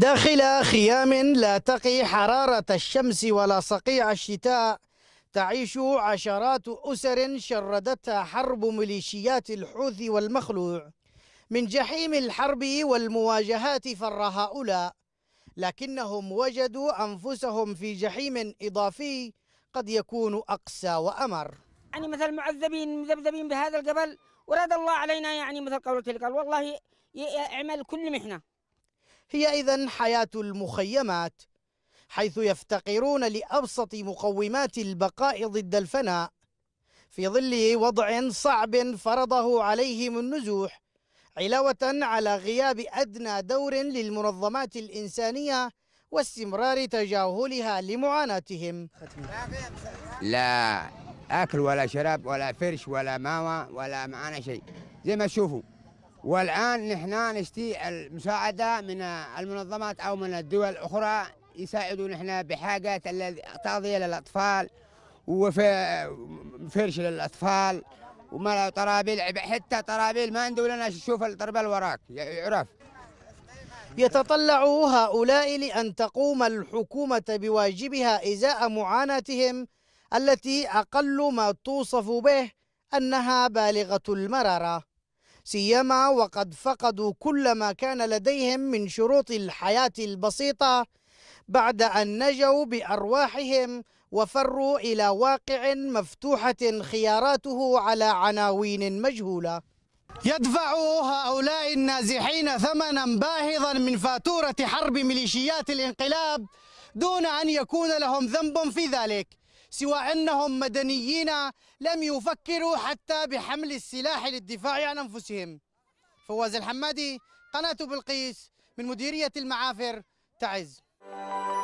داخل خيام لا تقي حرارة الشمس ولا صقيع الشتاء تعيش عشرات أسر شردتها حرب ميليشيات الحوثي والمخلوع من جحيم الحرب والمواجهات فر هؤلاء لكنهم وجدوا أنفسهم في جحيم إضافي قد يكون أقسى وأمر يعني مثل معذبين مذبذبين بهذا الجبل ورد الله علينا يعني مثل قول تلك قال والله اعمل كل محنة هي إذا حياة المخيمات حيث يفتقرون لأبسط مقومات البقاء ضد الفناء في ظل وضع صعب فرضه عليهم النزوح علاوة على غياب أدنى دور للمنظمات الإنسانية واستمرار تجاهلها لمعاناتهم لا اكل ولا شراب ولا فرش ولا ماما ولا معانا شيء زي ما تشوفوا والان نحن نشتي المساعده من المنظمات او من الدول الاخرى يساعدوا نحن بحاجات تغذيه للاطفال وفرش للاطفال وما طرابيل حتى طرابيل ما عنده لنا شوف الطربه وراك يعرف يتطلع هؤلاء لأن تقوم الحكومة بواجبها إزاء معاناتهم التي أقل ما توصف به أنها بالغة المرارة سيما وقد فقدوا كل ما كان لديهم من شروط الحياة البسيطة بعد أن نجوا بأرواحهم وفروا إلى واقع مفتوحة خياراته على عناوين مجهولة يدفع هؤلاء النازحين ثمنا باهظا من فاتورة حرب ميليشيات الانقلاب دون أن يكون لهم ذنب في ذلك سوى أنهم مدنيين لم يفكروا حتى بحمل السلاح للدفاع عن أنفسهم فواز الحمادي قناة بلقيس من مديرية المعافر تعز